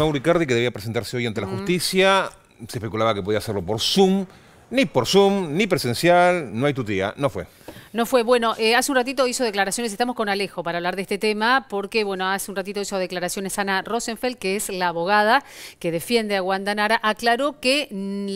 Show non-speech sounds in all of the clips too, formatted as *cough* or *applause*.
Mauro que debía presentarse hoy ante la mm. justicia. Se especulaba que podía hacerlo por Zoom. Ni por Zoom, ni presencial, no hay tutía. No fue. No fue. Bueno, eh, hace un ratito hizo declaraciones, estamos con Alejo para hablar de este tema, porque bueno, hace un ratito hizo declaraciones Ana Rosenfeld, que es la abogada que defiende a Guandanara, aclaró que mm,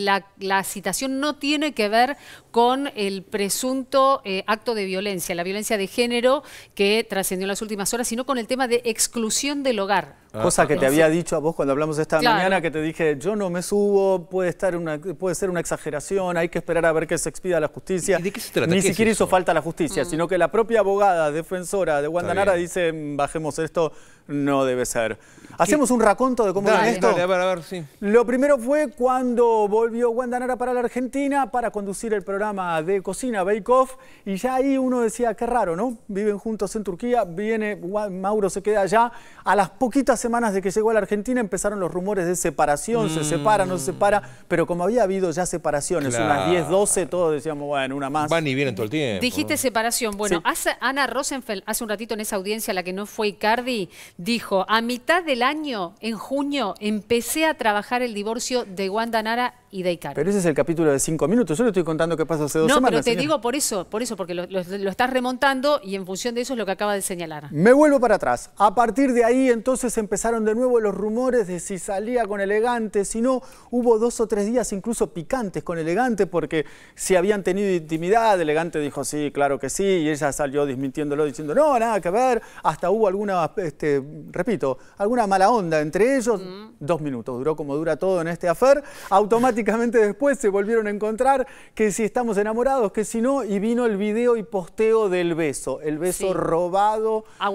la, citación no tiene que ver con el presunto eh, acto de violencia, la violencia de género que trascendió en las últimas horas, sino con el tema de exclusión del hogar. Cosa que te había dicho a vos cuando hablamos esta mañana, que te dije, yo no me subo, puede, estar una, puede ser una exageración, hay que esperar a ver que se expida la justicia. Ni siquiera hizo falta a la justicia, mm. sino que la propia abogada defensora de Guandanara dice mm, bajemos esto no debe ser. Hacemos un raconto de cómo dale, esto. ver, Lo primero fue cuando volvió Wanda Nara para la Argentina para conducir el programa de cocina Bake Off y ya ahí uno decía, qué raro, ¿no? Viven juntos en Turquía, viene, Mauro se queda allá. A las poquitas semanas de que llegó a la Argentina empezaron los rumores de separación, se separa, no se mm. separa, pero como había habido ya separaciones, unas 10, 12, todos decíamos, bueno, una más. Van y vienen todo el tiempo. Dijiste separación, bueno, Ana Rosenfeld hace un ratito en esa audiencia la que no fue Icardi, dijo, a mitad del año, en junio, empecé a trabajar el divorcio de Wanda Nara y de Pero ese es el capítulo de cinco minutos. Yo le estoy contando qué pasó hace dos semanas. No, pero te digo por eso, por eso, porque lo, estás remontando y en función de eso es lo que acaba de señalar. Me vuelvo para atrás. A partir de ahí entonces empezaron de nuevo los rumores de si salía con elegante, si no. Hubo dos o tres días incluso picantes con elegante porque si habían tenido intimidad, elegante dijo sí, claro que sí, y ella salió desmintiéndolo diciendo no, nada que ver. Hasta hubo alguna, este, repito, alguna mala onda entre ellos. Mm. Dos minutos, duró como dura todo en este afer. Automáticamente después se volvieron a encontrar, que si estamos enamorados, que si no, y vino el video y posteo del beso, el beso robado. A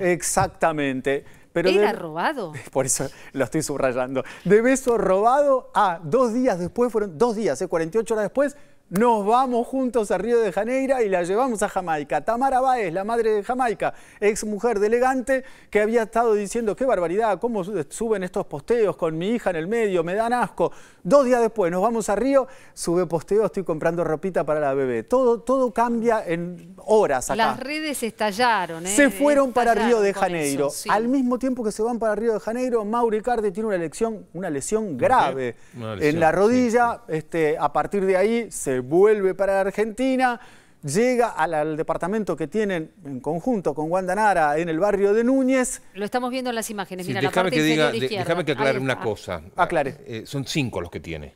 Exactamente. Pero ¿Era robado? *laughs* Por eso lo estoy subrayando. De beso robado a ah, dos días después, fueron dos días, 48 ¿eh? horas después, nos vamos juntos a Río de Janeiro y la llevamos a Jamaica. Tamara Baez, la madre de Jamaica, ex mujer de elegante, que había estado diciendo, qué barbaridad, cómo suben estos posteos con mi hija en el medio, me dan asco. Dos días después nos vamos a Río, sube posteo, estoy comprando ropita para la bebé. Todo, todo cambia en horas acá. Las redes estallaron. ¿eh? Se fueron para Río de Janeiro. Al mismo tiempo que se van para Río de Janeiro, Mauri Cardi tiene una lesión, una lesión grave en la rodilla. Este, a partir de ahí se vuelve para Argentina, llega al, departamento que tienen en conjunto con Guandanara en el barrio de Núñez. Lo estamos viendo en las imágenes, déjame que que aclare una cosa. Aclare. Eh, son cinco los que tiene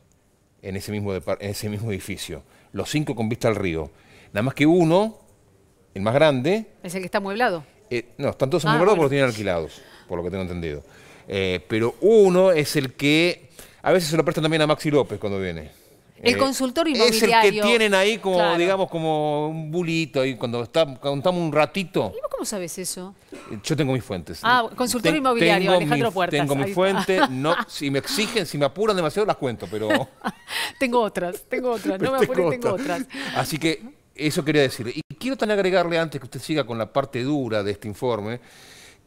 en ese, mismo ese mismo edificio. Los cinco con vista al río. Nada más que uno, el más grande... Es el que está amueblado. Eh, no, están todos ah, amueblados porque los tienen alquilados, por lo que tengo entendido. Eh, pero uno es el que... A veces se lo prestan también a Maxi López cuando viene. El eh, consultor inmobiliario. Es el que tienen ahí como, digamos, como un bulito ahí cuando estamos contamos un ratito. cómo sabes eso? Eh, yo tengo mis fuentes. Ah, consultor inmobiliario, Alejandro Puertas. Tengo mis fuente, *laughs* no, si me exigen, si me apuran demasiado las cuento, pero... *laughs* tengo otras, tengo otras, no me apuren, tengo, otras. Así que eso quería decirle. Y quiero también agregarle, antes que usted siga con la parte dura de este informe,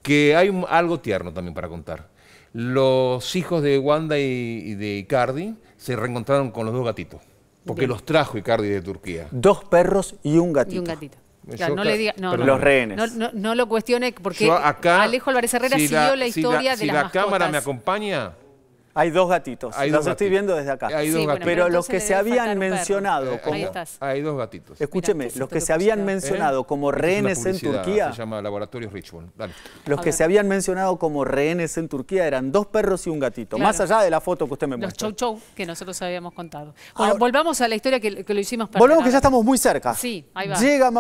que hay algo tierno también para contar. Los hijos de Wanda y, y de Icardi se reencontraron con los dos gatitos. Porque los trajo Icardi de Turquía. Dos perros y un gatito. Y un gatito. no, le diga, no, no los rehenes. No, lo cuestione porque Alejo Álvarez Herrera siguió la, historia de la, de si la cámara me acompaña, hay dos gatitos, los estoy viendo desde acá. Hay pero los que se habían mencionado como... Ahí Hay dos gatitos. Escúcheme, los que se habían mencionado ¿Eh? como rehenes en Turquía... Los que se habían mencionado como rehenes en Turquía eran dos perros y un gatito, más allá de la foto que usted me muestra. Los chau que nosotros habíamos contado. volvamos a la historia que, lo hicimos para... Volvemos que ya estamos muy cerca. Sí, ahí va. Llega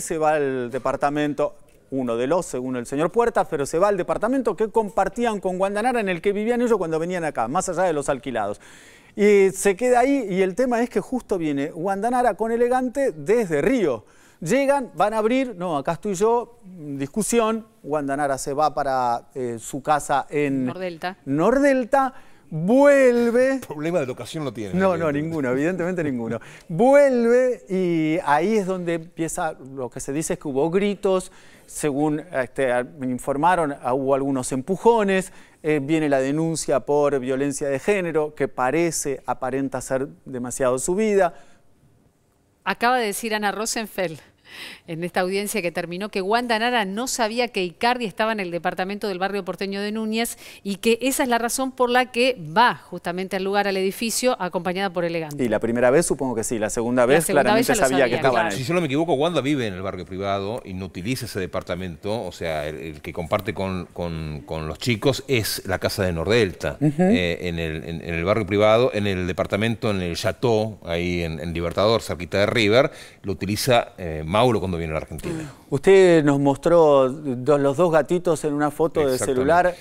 se va al departamento uno de los, según el señor Puertas, pero se va al departamento que compartían con Guandanara en el que vivían ellos cuando venían acá, más allá de los alquilados. Y se queda ahí y el tema es que justo viene Guandanara con Elegante desde Río. Llegan, van a abrir, no, acá estoy yo, discusión, Guandanara se va para eh, su casa en Nordelta. Nordelta vuelve... Problema de educación no tiene. No, ¿eh? no, ninguno, evidentemente ninguno. Vuelve y ahí es donde empieza, lo que se dice es que hubo gritos, según me este, informaron, ah, hubo algunos empujones, eh, viene la denuncia por violencia de género, que parece, aparenta ser demasiado subida. Acaba de decir Ana Rosenfeld en esta audiencia que terminó que Wanda Nara no sabía que Icardi estaba en el departamento del barrio porteño de Núñez y que esa es la razón por la que va justamente al lugar, al edificio, acompañada por Elegante. Y la primera vez supongo que sí, la segunda vez la claramente sabía, que estaba. Si yo no me equivoco, Wanda vive en el barrio privado y no utiliza ese departamento, o sea, el, que comparte con, los chicos es la casa de Nordelta, eh, en, el, barrio privado, en el departamento, en el Chateau, ahí en, Libertador, cerquita de River, lo utiliza eh, Mauro cuando vino a la Argentina. Usted nos mostró los dos gatitos en una foto de celular,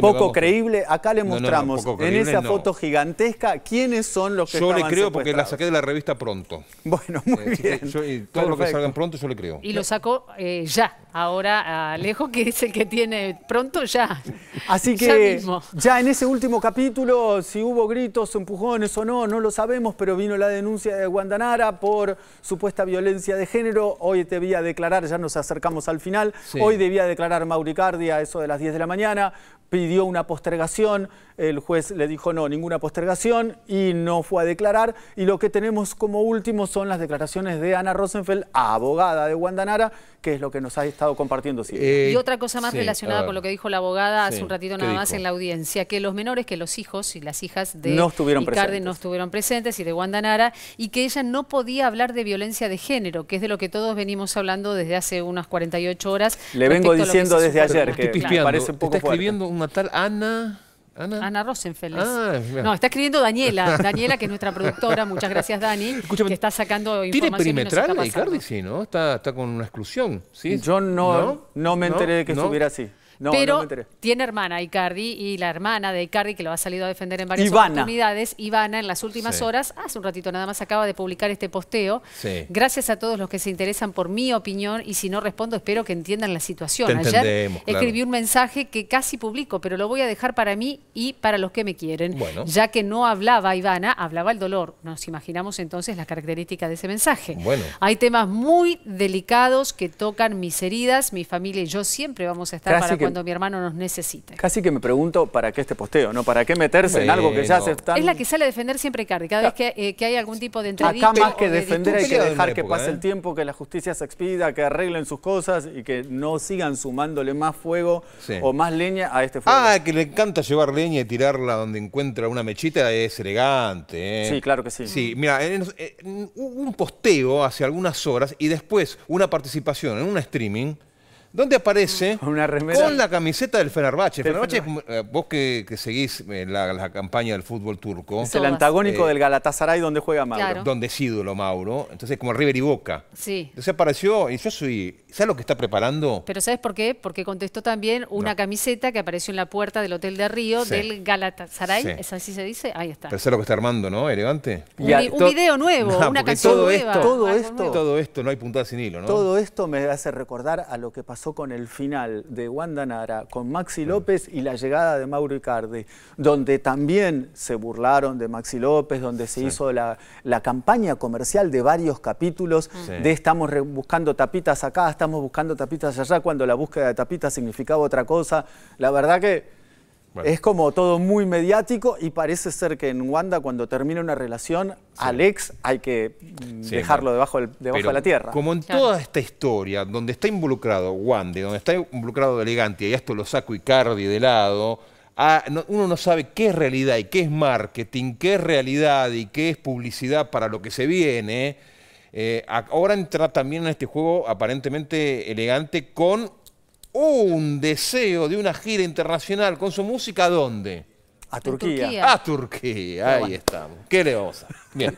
poco creíble. Acá le mostramos en esa foto gigantesca quiénes son los que Yo le creo porque la saqué de la revista pronto. Bueno, muy eh, bien. Yo, todo lo que salgan pronto yo le creo. Y lo sacó eh, ya. Ahora Alejo, que es el que tiene pronto ya. Así que ya, en ese último capítulo, si hubo gritos, empujones o no, no lo sabemos, pero vino la denuncia de Guandanara por supuesta violencia de género. Hoy debía declarar, ya nos acercamos al final, hoy debía declarar Mauricardia, eso de las 10 de la mañana pidió una postergación, el juez le dijo no, ninguna postergación y no fue a declarar. Y lo que tenemos como último son las declaraciones de Ana Rosenfeld, abogada de Guandanara, que es lo que nos ha estado compartiendo siempre. Eh, y otra cosa más relacionada con lo que dijo la abogada hace un ratito nada más en la audiencia, que los menores, que los hijos y las hijas de no estuvieron no estuvieron presentes y de Guandanara, y que ella no podía hablar de violencia de género, que es de lo que todos venimos hablando desde hace unas 48 horas. Le vengo diciendo desde ayer que, parece un poco una tal Ana. Ana, Rosenfeld. Ah, no, está escribiendo Daniela. *laughs* Daniela, que es nuestra productora. Muchas gracias, Dani. Escúchame, que está sacando información. ¿Tiene perimetral Icardi? Sí, ¿no? Está, está, con una exclusión. ¿sí? Yo no, ¿no? me enteré de que estuviera así pero tiene hermana Icardi y la hermana de Icardi, que lo ha salido a defender en varias oportunidades, Ivana, en las últimas horas, hace un ratito nada más acaba de publicar este posteo. Gracias a todos los que se interesan por mi opinión y si no respondo, espero que entiendan la situación. Ayer escribí un mensaje que casi publico, pero lo voy a dejar para mí y para los que me quieren. Bueno. Ya que no hablaba Ivana, hablaba el dolor. Nos imaginamos entonces las características de ese mensaje. Hay temas muy delicados que tocan mis heridas, mi familia y yo siempre vamos a estar para cuando mi hermano nos necesite. Casi que me pregunto, ¿para qué este posteo? ¿No? ¿Para qué meterse en algo que ya se está... Es la que sale a defender siempre Cardi, cada vez que, eh, hay algún tipo de entrevista. Acá más que defender hay que dejar que pase el ¿eh? tiempo, que la justicia se expida, que arreglen sus cosas y que no sigan sumándole más fuego o más leña a este fuego. Ah, que le encanta llevar leña y tirarla donde encuentra una mechita es elegante. ¿eh? Sí, claro que sí. Sí, mira, un posteo hace algunas horas y después una participación en un streaming ¿Dónde aparece Una con la camiseta del Fenerbahce. Fenerbahce, es eh, vos que, seguís eh, la, campaña del fútbol turco. Es el antagónico eh, del Galatasaray donde juega Mauro. Donde es ídolo Mauro. Entonces, como River y Boca. Sí. Entonces apareció, y yo soy... ¿Sabes lo que está preparando? Pero ¿sabes por qué? Porque contestó también una camiseta que apareció en la puerta del Hotel de Río del Galatasaray. Sí. ¿Es así se dice? Ahí está. Pero ¿sabes lo que está armando, no? Elegante. Un, video nuevo, *laughs* una canción todo Esto, todo, ah, esto, todo esto no hay puntada sin hilo, ¿no? Todo esto me hace recordar a lo que pasó pasó con el final de Wanda Nara, con Maxi López y la llegada de Mauro Icardi, donde también se burlaron de Maxi López, donde se hizo la, campaña comercial de varios capítulos, de estamos buscando tapitas acá, estamos buscando tapitas allá, cuando la búsqueda de tapitas significaba otra cosa. La verdad que es como todo muy mediático y parece ser que en Wanda cuando termina una relación, al Alex hay que mm, dejarlo debajo, de la tierra. Como en toda esta historia, donde está involucrado Wanda, donde está involucrado Elegante, y esto lo saco Icardi de lado, uno no sabe qué es realidad y qué es marketing, qué es realidad y qué es publicidad para lo que se viene. Eh, ahora entra también en este juego aparentemente elegante con un deseo de una gira internacional con su música, ¿dónde? A Turquía. A Turquía, ahí estamos. ¿Qué leosa. Bien.